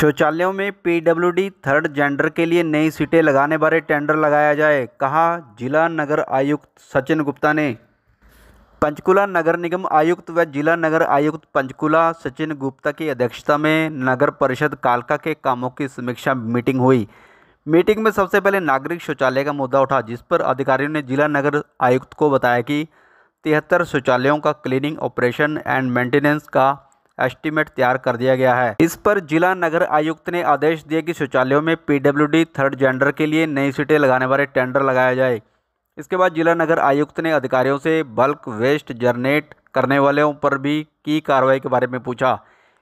शौचालयों में PWD third gender के लिए नई सीटें लगाने बारे टेंडर लगाया जाए कहा जिला नगर आयुक्त सचिन गुप्ता ने पंचकुला नगर निगम आयुक्त व जिला नगर आयुक्त पंचकुला सचिन गुप्ता की अध्यक्षता में नगर परिषद कालका के कामों की समीक्षा मीटिंग हुई मीटिंग में सबसे पहले नागरिक शौचालय का मुद्दा उठा जिस पर अधिकारियों ने जिला नगर आयुक्त को बताया कि तिहत्तर शौचालयों का क्लीनिंग ऑपरेशन एंड मेंटेनेंस का एस्टीमेट तैयार कर दिया गया है इस पर जिला नगर आयुक्त ने आदेश दिए कि शौचालयों में पीडब्ल्यूडी थर्ड जेंडर के लिए नई सीटें लगाने वाले टेंडर लगाया जाए इसके बाद जिला नगर आयुक्त ने अधिकारियों से बल्क वेस्ट जनरेट करने वालों पर भी की कार्रवाई के बारे में पूछा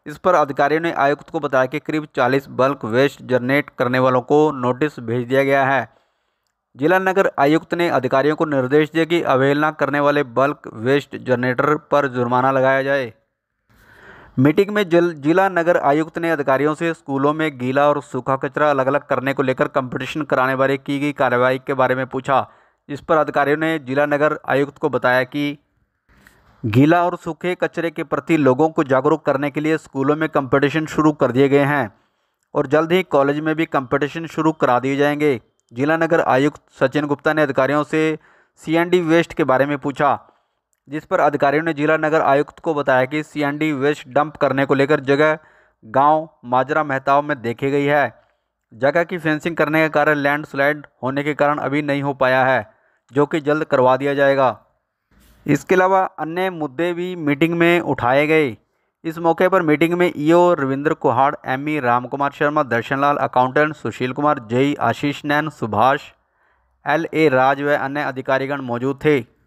इस पर अधिकारियों ने आयुक्त को बताया कि करीब 40 बल्क वेस्ट जनरेट करने वालों को नोटिस भेज दिया गया है जिला नगर आयुक्त ने अधिकारियों को निर्देश दिया कि अवहेलना करने वाले बल्क वेस्ट जनरेटर पर जुर्माना लगाया जाए मीटिंग में जिला नगर आयुक्त ने अधिकारियों से स्कूलों में गीला और सूखा कचरा अलग अलग करने को लेकर कंपटीशन कराने बारे की गई कार्रवाई के बारे में पूछा इस पर अधिकारियों ने जिला नगर आयुक्त को बताया कि गीला और सूखे कचरे के प्रति लोगों को जागरूक करने के लिए स्कूलों में कंपटीशन शुरू कर दिए गए हैं और जल्द ही कॉलेज में भी कंपटीशन शुरू करा दिए जाएंगे जिला नगर आयुक्त सचिन गुप्ता ने अधिकारियों से सीएनडी वेस्ट के बारे में पूछा जिस पर अधिकारियों ने जिला नगर आयुक्त को बताया कि सीएनडी वेस्ट डंप करने को लेकर जगह गांव माजरा मेहताव में देखी गई है जगह की फेंसिंग करने के कारण लैंडस्लाइड होने के कारण अभी नहीं हो पाया है जो कि जल्द करवा दिया जाएगा इसके अलावा अन्य मुद्दे भी मीटिंग में उठाए गए इस मौके पर मीटिंग में EO Ravindra Kuhad M E Ramkumar Sharma Darshanlal accountant Sushil Kumar JE Ashish Nain Subhash L A राज व अन्य अधिकारीगण मौजूद थे